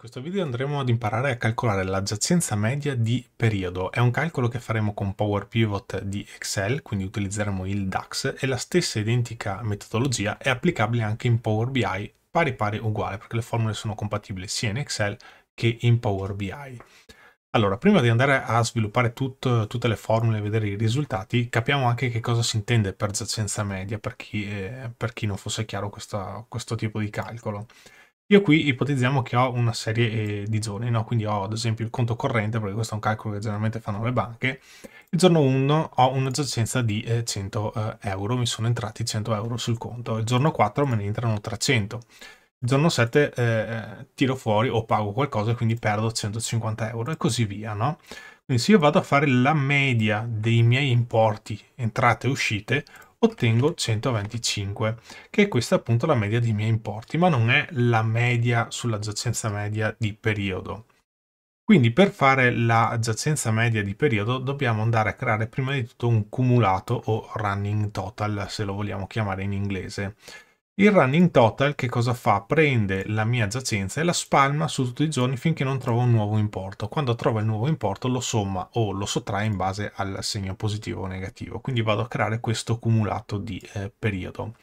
In questo video andremo ad imparare a calcolare la giacenza media di periodo. È un calcolo che faremo con Power Pivot di Excel, quindi utilizzeremo il DAX e la stessa identica metodologia è applicabile anche in Power BI pari pari uguale perché le formule sono compatibili sia in Excel che in Power BI. Allora, prima di andare a sviluppare tutto, tutte le formule e vedere i risultati, capiamo anche che cosa si intende per giacenza media, per chi, eh, per chi non fosse chiaro questa, questo tipo di calcolo. Io qui ipotizziamo che ho una serie eh, di giorni, no? quindi ho ad esempio il conto corrente, perché questo è un calcolo che generalmente fanno le banche. Il giorno 1 ho una giacenza di 100 eh, eh, euro, mi sono entrati 100 euro sul conto. Il giorno 4 me ne entrano 300. Il giorno 7 eh, tiro fuori o pago qualcosa e quindi perdo 150 euro e così via. No? Quindi se io vado a fare la media dei miei importi entrate e uscite, ottengo 125, che è questa appunto la media dei miei importi, ma non è la media sulla giacenza media di periodo. Quindi per fare la giacenza media di periodo dobbiamo andare a creare prima di tutto un cumulato o running total, se lo vogliamo chiamare in inglese. Il running total che cosa fa? Prende la mia giacenza e la spalma su tutti i giorni finché non trova un nuovo importo. Quando trova il nuovo importo lo somma o lo sottrae in base al segno positivo o negativo. Quindi vado a creare questo cumulato di eh, periodo.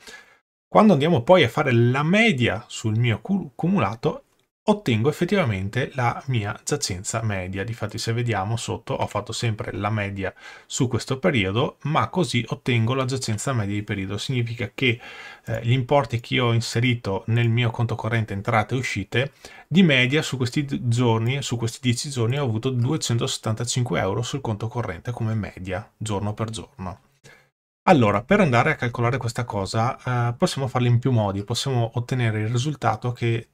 Quando andiamo poi a fare la media sul mio cumulato, ottengo effettivamente la mia giacenza media. Difatti se vediamo sotto ho fatto sempre la media su questo periodo, ma così ottengo la giacenza media di periodo. Significa che eh, gli importi che ho inserito nel mio conto corrente entrate e uscite, di media su questi giorni, su questi 10 giorni ho avuto 275 euro sul conto corrente come media, giorno per giorno. Allora, per andare a calcolare questa cosa eh, possiamo farla in più modi, possiamo ottenere il risultato che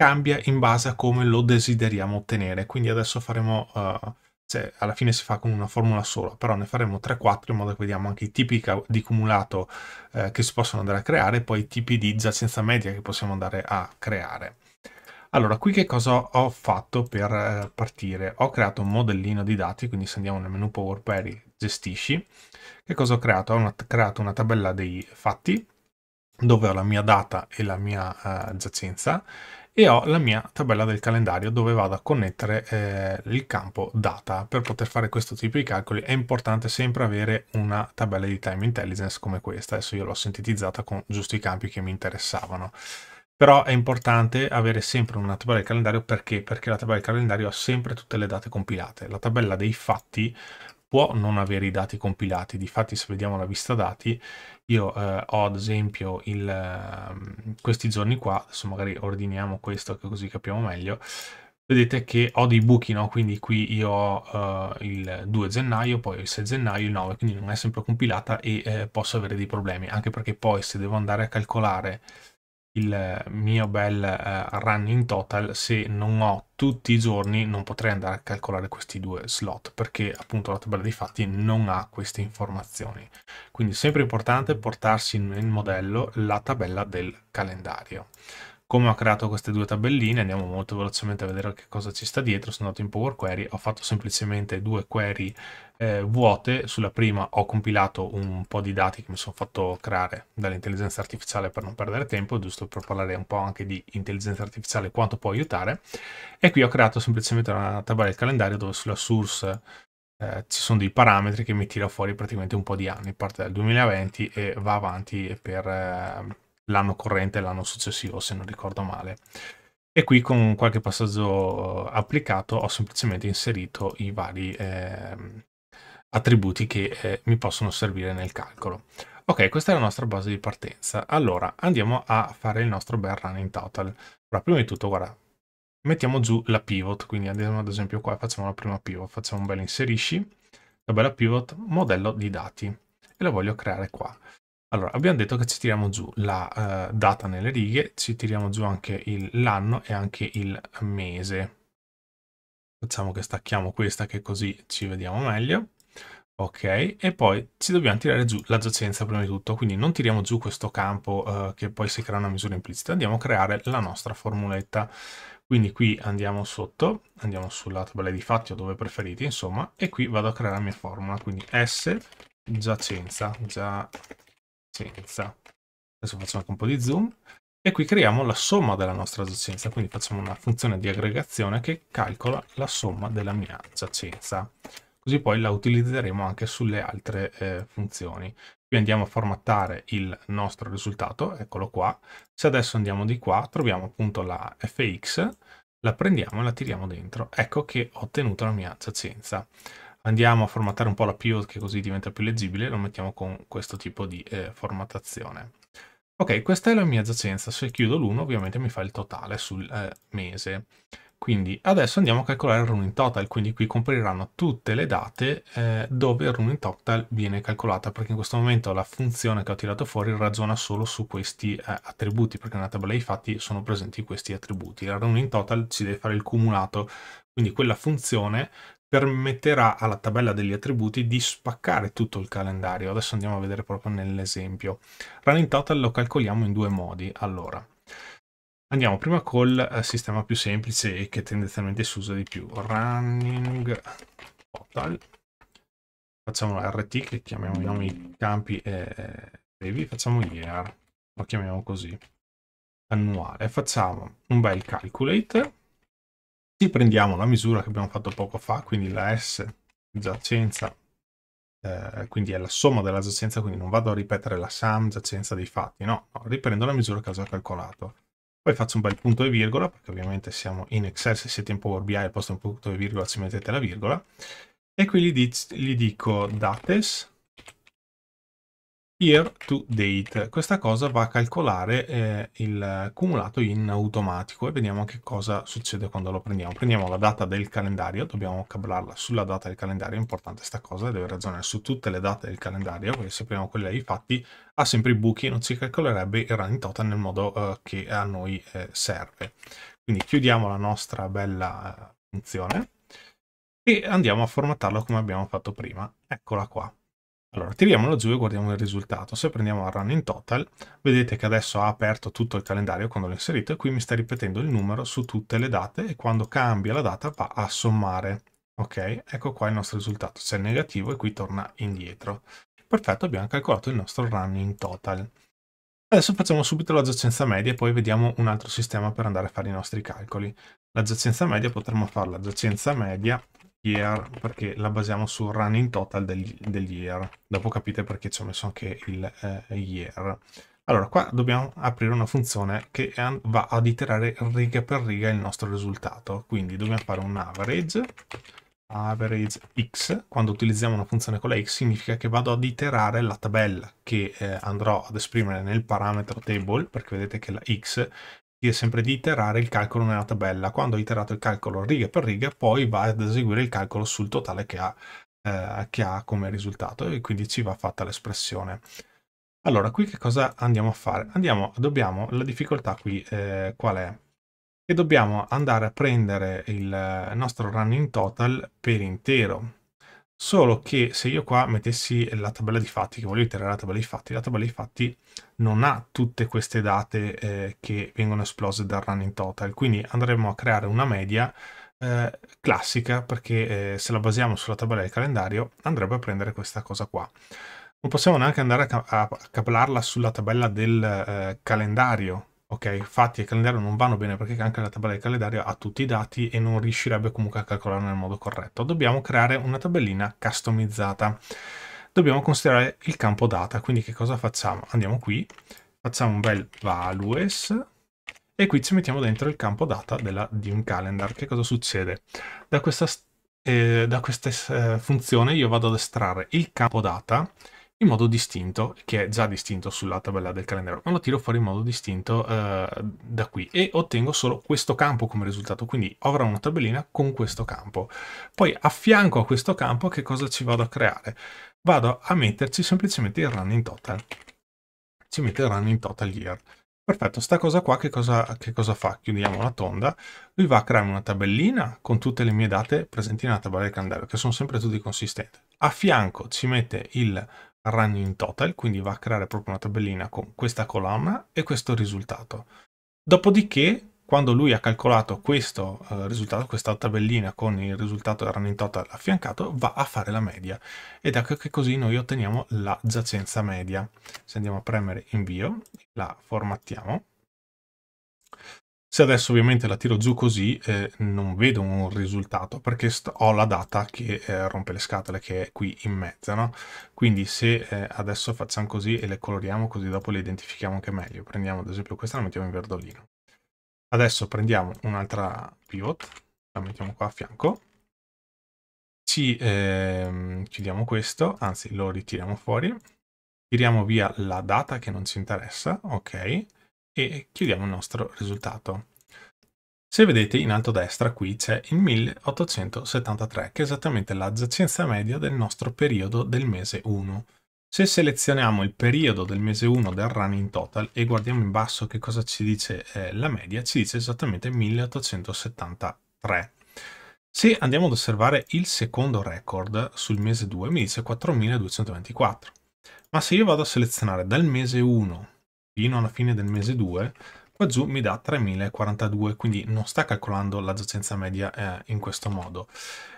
cambia in base a come lo desideriamo ottenere. Quindi adesso faremo, uh, cioè, alla fine si fa con una formula sola, però ne faremo 3-4 in modo che vediamo anche i tipi di cumulato uh, che si possono andare a creare e poi i tipi di giacenza media che possiamo andare a creare. Allora, qui che cosa ho fatto per eh, partire? Ho creato un modellino di dati, quindi se andiamo nel menu Power Query, gestisci. Che cosa ho creato? Ho una, creato una tabella dei fatti, dove ho la mia data e la mia uh, giacenza, e ho la mia tabella del calendario dove vado a connettere eh, il campo data. Per poter fare questo tipo di calcoli è importante sempre avere una tabella di time intelligence come questa. Adesso io l'ho sintetizzata con giusto i campi che mi interessavano. Però è importante avere sempre una tabella del calendario perché? Perché la tabella del calendario ha sempre tutte le date compilate. La tabella dei fatti può non avere i dati compilati. Difatti, se vediamo la vista dati, io eh, ho ad esempio il, ehm, questi giorni qua, adesso magari ordiniamo questo che così capiamo meglio, vedete che ho dei buchi, no? quindi qui io ho eh, il 2 gennaio, poi il 6 gennaio, il 9, quindi non è sempre compilata e eh, posso avere dei problemi, anche perché poi se devo andare a calcolare il mio bel uh, run in total se non ho tutti i giorni non potrei andare a calcolare questi due slot perché appunto la tabella di fatti non ha queste informazioni quindi sempre importante portarsi nel modello la tabella del calendario come ho creato queste due tabelline, andiamo molto velocemente a vedere che cosa ci sta dietro, sono andato in Power Query, ho fatto semplicemente due query eh, vuote, sulla prima ho compilato un po' di dati che mi sono fatto creare dall'intelligenza artificiale per non perdere tempo, giusto per parlare un po' anche di intelligenza artificiale quanto può aiutare, e qui ho creato semplicemente una tabella del calendario dove sulla source eh, ci sono dei parametri che mi tira fuori praticamente un po' di anni, parte dal 2020 e va avanti per... Eh, l'anno corrente e l'anno successivo, se non ricordo male. E qui con qualche passaggio eh, applicato ho semplicemente inserito i vari eh, attributi che eh, mi possono servire nel calcolo. Ok, questa è la nostra base di partenza. Allora, andiamo a fare il nostro bel running total. Allora, prima di tutto, guarda, mettiamo giù la pivot, quindi andiamo ad esempio qua, facciamo la prima pivot, facciamo un bel inserisci, tabella pivot, modello di dati, e la voglio creare qua. Allora, abbiamo detto che ci tiriamo giù la uh, data nelle righe, ci tiriamo giù anche l'anno e anche il mese. Facciamo che stacchiamo questa che così ci vediamo meglio. Ok, e poi ci dobbiamo tirare giù la giacenza prima di tutto, quindi non tiriamo giù questo campo uh, che poi si crea una misura implicita, andiamo a creare la nostra formuletta. Quindi qui andiamo sotto, andiamo sulla tabella di fatti o dove preferite, insomma, e qui vado a creare la mia formula, quindi S giacenza, già senza. Adesso facciamo anche un po' di zoom. E qui creiamo la somma della nostra giacenza, quindi facciamo una funzione di aggregazione che calcola la somma della mia giacenza. Così poi la utilizzeremo anche sulle altre eh, funzioni. Qui andiamo a formattare il nostro risultato, eccolo qua. Se adesso andiamo di qua, troviamo appunto la fx, la prendiamo e la tiriamo dentro. Ecco che ho ottenuto la mia giacenza andiamo a formattare un po' la PIOS che così diventa più leggibile, lo mettiamo con questo tipo di eh, formattazione. Ok, questa è la mia giacenza, se chiudo l'1 ovviamente mi fa il totale sul eh, mese. Quindi adesso andiamo a calcolare il running total, quindi qui compariranno tutte le date eh, dove il running total viene calcolata, perché in questo momento la funzione che ho tirato fuori ragiona solo su questi eh, attributi, perché nella tabella dei fatti sono presenti questi attributi. Il running total ci deve fare il cumulato, quindi quella funzione permetterà alla tabella degli attributi di spaccare tutto il calendario. Adesso andiamo a vedere proprio nell'esempio. Running total lo calcoliamo in due modi. Allora, andiamo prima col eh, sistema più semplice e che tendenzialmente si usa di più. Running total. Facciamo RT che chiamiamo i nomi campi e brevi. Facciamo year. Lo chiamiamo così. Annuale. Facciamo un bel calculate prendiamo la misura che abbiamo fatto poco fa, quindi la S giacenza, eh, quindi è la somma della giacenza, quindi non vado a ripetere la sum giacenza dei fatti, no, no riprendo la misura che ho già calcolato. Poi faccio un bel punto e virgola, perché ovviamente siamo in Excel, se siete in Power BI al posto di un punto e virgola ci mettete la virgola, e qui gli, dico dates year to date. Questa cosa va a calcolare eh, il cumulato in automatico e vediamo che cosa succede quando lo prendiamo. Prendiamo la data del calendario, dobbiamo cablarla sulla data del calendario, è importante sta cosa, deve ragionare su tutte le date del calendario, perché se prendiamo quelle dei fatti ha sempre i buchi e non si calcolerebbe il run in total nel modo eh, che a noi eh, serve. Quindi chiudiamo la nostra bella eh, funzione e andiamo a formattarla come abbiamo fatto prima. Eccola qua. Allora, tiriamolo giù e guardiamo il risultato. Se prendiamo il run in total, vedete che adesso ha aperto tutto il calendario quando l'ho inserito e qui mi sta ripetendo il numero su tutte le date e quando cambia la data va a sommare. Ok, ecco qua il nostro risultato. Se è negativo e qui torna indietro. Perfetto, abbiamo calcolato il nostro run in total. Adesso facciamo subito la giacenza media e poi vediamo un altro sistema per andare a fare i nostri calcoli. La giacenza media potremmo fare la giacenza media year perché la basiamo sul running total del, del year. Dopo capite perché ci ho messo anche il eh, year. Allora, qua dobbiamo aprire una funzione che va ad iterare riga per riga il nostro risultato. Quindi dobbiamo fare un average, average x. Quando utilizziamo una funzione con la x significa che vado ad iterare la tabella che eh, andrò ad esprimere nel parametro table, perché vedete che la x dire sempre di iterare il calcolo nella tabella. Quando ho iterato il calcolo riga per riga, poi va ad eseguire il calcolo sul totale che ha, eh, che ha come risultato e quindi ci va fatta l'espressione. Allora, qui che cosa andiamo a fare? Andiamo, dobbiamo, la difficoltà qui eh, qual è? Che dobbiamo andare a prendere il eh, nostro running total per intero solo che se io qua mettessi la tabella di fatti, che voglio iterare la tabella di fatti, la tabella di fatti non ha tutte queste date eh, che vengono esplose dal running total, quindi andremo a creare una media eh, classica, perché eh, se la basiamo sulla tabella del calendario andrebbe a prendere questa cosa qua. Non possiamo neanche andare a, cap a caplarla sulla tabella del eh, calendario, Ok, fatti e calendario non vanno bene perché anche la tabella di calendario ha tutti i dati e non riuscirebbe comunque a calcolarlo nel modo corretto. Dobbiamo creare una tabellina customizzata. Dobbiamo considerare il campo data, quindi che cosa facciamo? Andiamo qui, facciamo un bel values e qui ci mettiamo dentro il campo data della, di un calendar. Che cosa succede? Da questa, eh, da questa eh, funzione io vado ad estrarre il campo data in modo distinto, che è già distinto sulla tabella del calendario, ma lo tiro fuori in modo distinto eh, da qui e ottengo solo questo campo come risultato, quindi avrò una tabellina con questo campo. Poi a fianco a questo campo che cosa ci vado a creare? Vado a metterci semplicemente il running total. Ci mette il running total year. Perfetto, sta cosa qua che cosa, che cosa fa? Chiudiamo la tonda, lui va a creare una tabellina con tutte le mie date presenti nella tabella del calendario, che sono sempre tutte consistenti. A fianco ci mette il running total, quindi va a creare proprio una tabellina con questa colonna e questo risultato. Dopodiché, quando lui ha calcolato questo eh, risultato, questa tabellina con il risultato del running total affiancato, va a fare la media. Ed ecco che così noi otteniamo la giacenza media. Se andiamo a premere invio, la formattiamo se adesso ovviamente la tiro giù così eh, non vedo un risultato perché ho la data che eh, rompe le scatole che è qui in mezzo, no? Quindi se eh, adesso facciamo così e le coloriamo così dopo le identifichiamo anche meglio. Prendiamo ad esempio questa e la mettiamo in verdolino. Adesso prendiamo un'altra pivot, la mettiamo qua a fianco. Ci ehm, chiudiamo questo, anzi lo ritiriamo fuori. Tiriamo via la data che non ci interessa, ok e chiudiamo il nostro risultato. Se vedete in alto a destra qui c'è il 1873 che è esattamente la giacenza media del nostro periodo del mese 1. Se selezioniamo il periodo del mese 1 del running total e guardiamo in basso che cosa ci dice eh, la media, ci dice esattamente 1873. Se andiamo ad osservare il secondo record sul mese 2 mi dice 4224. Ma se io vado a selezionare dal mese 1 fino alla fine del mese 2, qua giù mi dà 3042, quindi non sta calcolando la giacenza media eh, in questo modo.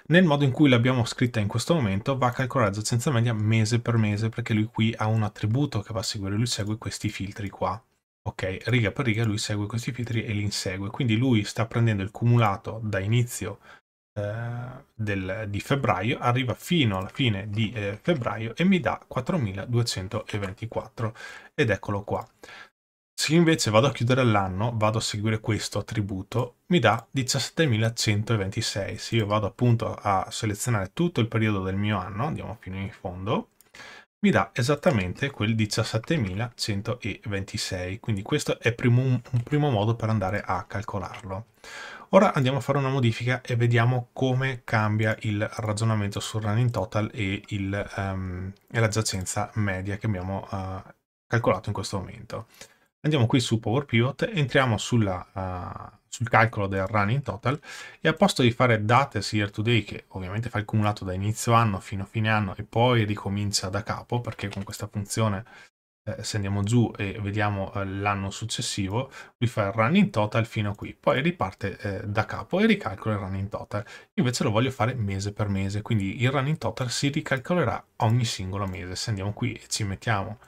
Nel modo in cui l'abbiamo scritta in questo momento va a calcolare la giacenza media mese per mese, perché lui qui ha un attributo che va a seguire, lui segue questi filtri qua, ok, riga per riga lui segue questi filtri e li insegue, quindi lui sta prendendo il cumulato da inizio del, di febbraio arriva fino alla fine di eh, febbraio e mi dà 4224 ed eccolo qua se invece vado a chiudere l'anno vado a seguire questo attributo mi dà 17126 se io vado appunto a selezionare tutto il periodo del mio anno andiamo fino in fondo mi dà esattamente quel 17126 quindi questo è primo, un primo modo per andare a calcolarlo Ora andiamo a fare una modifica e vediamo come cambia il ragionamento sul running total e, il, um, e la giacenza media che abbiamo uh, calcolato in questo momento. Andiamo qui su Power Pivot, entriamo sulla, uh, sul calcolo del running total e a posto di fare date year to day, che ovviamente fa il cumulato da inizio anno fino a fine anno e poi ricomincia da capo, perché con questa funzione eh, se andiamo giù e vediamo eh, l'anno successivo, lui fa il running total fino a qui, poi riparte eh, da capo e ricalcola il running total. Invece lo voglio fare mese per mese, quindi il running total si ricalcolerà ogni singolo mese. Se andiamo qui e ci mettiamo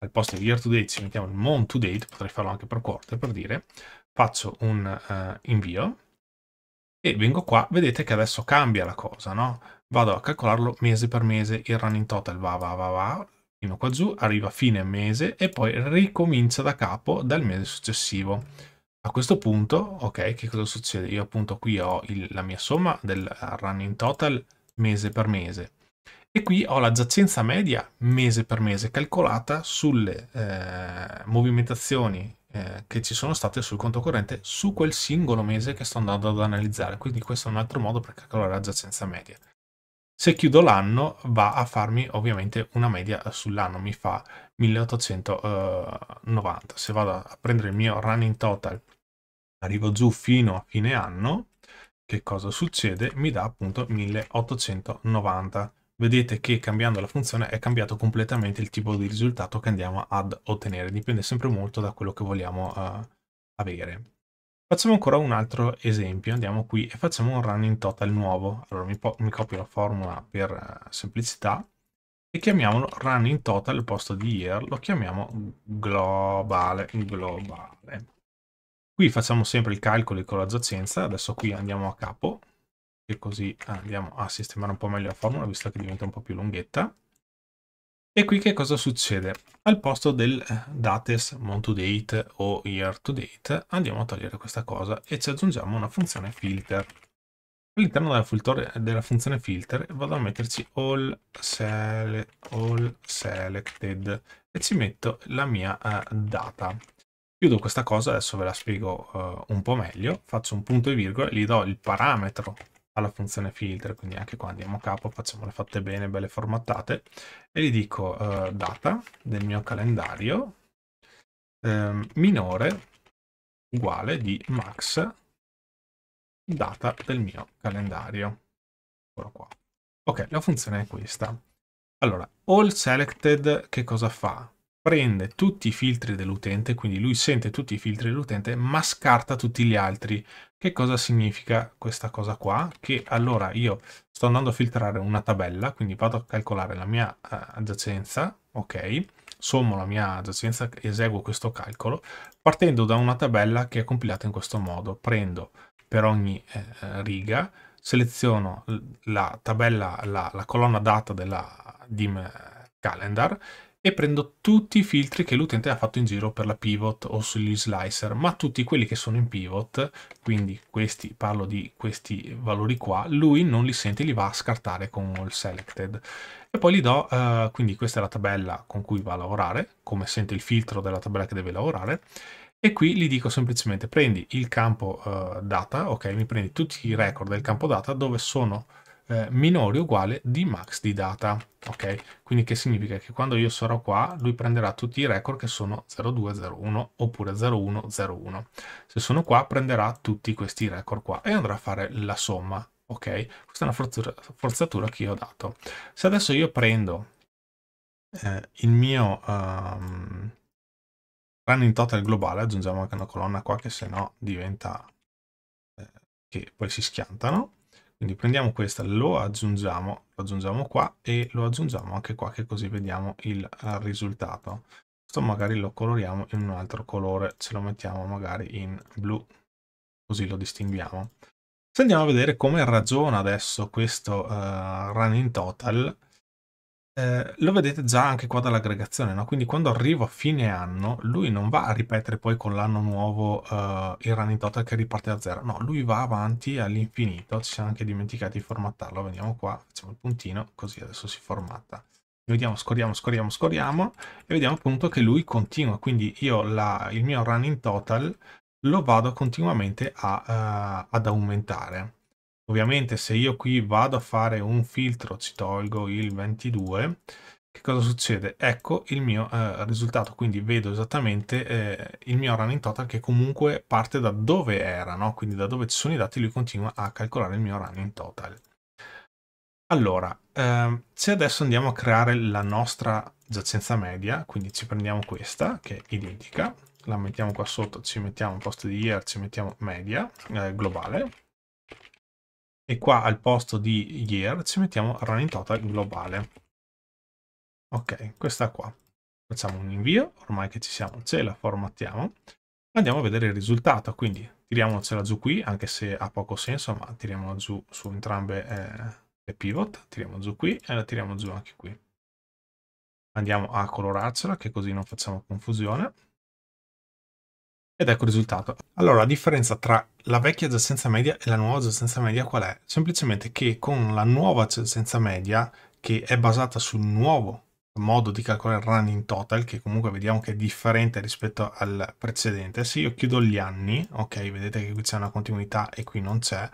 al posto di year to date, ci mettiamo il month to date, potrei farlo anche per quarter per dire, faccio un uh, invio e vengo qua, vedete che adesso cambia la cosa, no? Vado a calcolarlo mese per mese, il running total va, va, va, va, fino qua giù, arriva a fine mese e poi ricomincia da capo dal mese successivo. A questo punto, ok, che cosa succede? Io appunto qui ho il, la mia somma del running total mese per mese e qui ho la giacenza media mese per mese calcolata sulle eh, movimentazioni eh, che ci sono state sul conto corrente su quel singolo mese che sto andando ad analizzare. Quindi questo è un altro modo per calcolare la giacenza media. Se chiudo l'anno va a farmi ovviamente una media sull'anno, mi fa 1890. Eh, Se vado a prendere il mio running total, arrivo giù fino a fine anno, che cosa succede? Mi dà appunto 1890. Vedete che cambiando la funzione è cambiato completamente il tipo di risultato che andiamo ad ottenere, dipende sempre molto da quello che vogliamo uh, avere. Facciamo ancora un altro esempio, andiamo qui e facciamo un running total nuovo. Allora mi, mi copio la formula per uh, semplicità e chiamiamolo running total al posto di year, lo chiamiamo globale, globale. Qui facciamo sempre i calcoli con la giacenza, adesso qui andiamo a capo e così andiamo a sistemare un po' meglio la formula visto che diventa un po' più lunghetta. E qui che cosa succede? Al posto del dates eh, month to date o year to date andiamo a togliere questa cosa e ci aggiungiamo una funzione filter. All'interno della, della, funzione filter vado a metterci all, sele all, selected e ci metto la mia uh, data. Chiudo questa cosa, adesso ve la spiego uh, un po' meglio, faccio un punto e virgola, gli do il parametro alla funzione filter, quindi anche qua andiamo a capo, facciamo le fatte bene, belle formattate, e gli dico eh, data del mio calendario eh, minore uguale di max data del mio calendario. Eccolo qua. Ok, la funzione è questa. Allora, all selected che cosa fa? prende tutti i filtri dell'utente, quindi lui sente tutti i filtri dell'utente, ma scarta tutti gli altri. Che cosa significa questa cosa qua? Che allora io sto andando a filtrare una tabella, quindi vado a calcolare la mia eh, adiacenza, ok? Sommo la mia adiacenza, eseguo questo calcolo, partendo da una tabella che è compilata in questo modo. Prendo per ogni eh, eh riga, seleziono la tabella, la, la colonna data della dim eh, calendar e prendo tutti i filtri che l'utente ha fatto in giro per la pivot o sugli slicer, ma tutti quelli che sono in pivot, quindi questi, parlo di questi valori qua, lui non li sente, li va a scartare con il selected. E poi gli do, uh, quindi questa è la tabella con cui va a lavorare, come sente il filtro della tabella che deve lavorare, e qui gli dico semplicemente prendi il campo uh, data, ok, mi prendi tutti i record del campo data dove sono eh, minore o uguale di max di data. Ok? Quindi che significa che quando io sarò qua, lui prenderà tutti i record che sono 0201 oppure 0101. Se sono qua, prenderà tutti questi record qua e andrà a fare la somma. Ok? Questa è una forzatura, forzatura che io ho dato. Se adesso io prendo eh, il mio um, running total globale, aggiungiamo anche una colonna qua che se no diventa eh, che poi si schiantano quindi prendiamo questa, lo aggiungiamo, lo aggiungiamo qua e lo aggiungiamo anche qua che così vediamo il eh, risultato. Questo magari lo coloriamo in un altro colore, ce lo mettiamo magari in blu, così lo distinguiamo. Se andiamo a vedere come ragiona adesso questo uh, eh, running total, eh, lo vedete già anche qua dall'aggregazione, no? quindi quando arrivo a fine anno, lui non va a ripetere poi con l'anno nuovo eh, il running total che riparte da zero, no, lui va avanti all'infinito, ci siamo anche dimenticati di formattarlo, vediamo qua, facciamo il puntino, così adesso si formatta. Vediamo, scorriamo, scorriamo, scorriamo e vediamo appunto che lui continua, quindi io la, il mio running total lo vado continuamente a, uh, ad aumentare. Ovviamente se io qui vado a fare un filtro, ci tolgo il 22, che cosa succede? Ecco il mio eh, risultato, quindi vedo esattamente eh, il mio running total che comunque parte da dove era, no? quindi da dove ci sono i dati lui continua a calcolare il mio running total. Allora, ehm, se adesso andiamo a creare la nostra giacenza media, quindi ci prendiamo questa, che è identica, la mettiamo qua sotto, ci mettiamo post di year, ci mettiamo media eh, globale, e qua al posto di year ci mettiamo running total globale. Ok, questa qua. Facciamo un invio, ormai che ci siamo ce la formattiamo. Andiamo a vedere il risultato, quindi tiriamocela giù qui, anche se ha poco senso, ma tiriamola giù su entrambe eh, le pivot, tiriamo giù qui e la tiriamo giù anche qui. Andiamo a colorarcela, che così non facciamo confusione. Ed ecco il risultato. Allora, la differenza tra la vecchia giacenza media e la nuova giacenza media qual è? Semplicemente che con la nuova giacenza media, che è basata sul nuovo modo di calcolare il running total, che comunque vediamo che è differente rispetto al precedente, se io chiudo gli anni, ok, vedete che qui c'è una continuità e qui non c'è,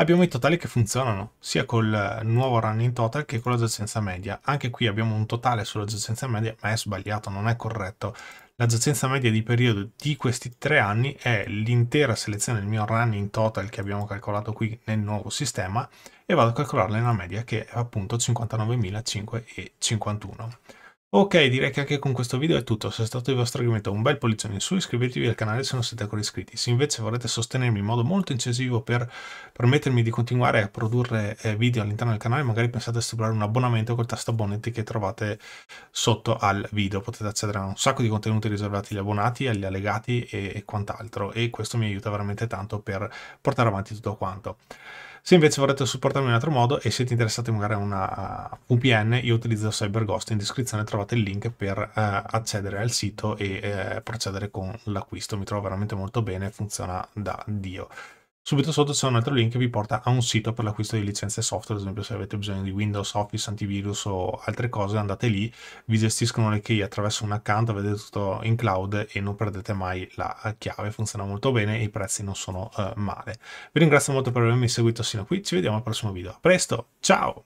Abbiamo i totali che funzionano, sia col nuovo running total che con la giacenza media. Anche qui abbiamo un totale sulla giacenza media, ma è sbagliato, non è corretto. La giacenza media di periodo di questi tre anni è l'intera selezione del mio running total che abbiamo calcolato qui nel nuovo sistema e vado a calcolarla in una media che è appunto 59.551. Ok, direi che anche con questo video è tutto. Se è stato il vostro argomento un bel pollice in su, iscrivetevi al canale se non siete ancora iscritti. Se invece vorrete sostenermi in modo molto incisivo per permettermi di continuare a produrre eh, video all'interno del canale, magari pensate a stipulare un abbonamento col tasto abbonati che trovate sotto al video. Potete accedere a un sacco di contenuti riservati agli abbonati, agli allegati e quant'altro. E questo mi aiuta veramente tanto per portare avanti tutto quanto. Se invece vorrete supportarmi in un altro modo e siete interessati magari a una VPN, io utilizzo CyberGhost, in descrizione trovate il link per eh, accedere al sito e eh, procedere con l'acquisto. Mi trovo veramente molto bene, funziona da Dio. Subito sotto c'è un altro link che vi porta a un sito per l'acquisto di licenze software, ad esempio se avete bisogno di Windows, Office, antivirus o altre cose, andate lì, vi gestiscono le key attraverso un account, vedete tutto in cloud e non perdete mai la eh, chiave, funziona molto bene e i prezzi non sono uh, male. Vi ringrazio molto per avermi seguito sino qui, ci vediamo al prossimo video, a presto, ciao!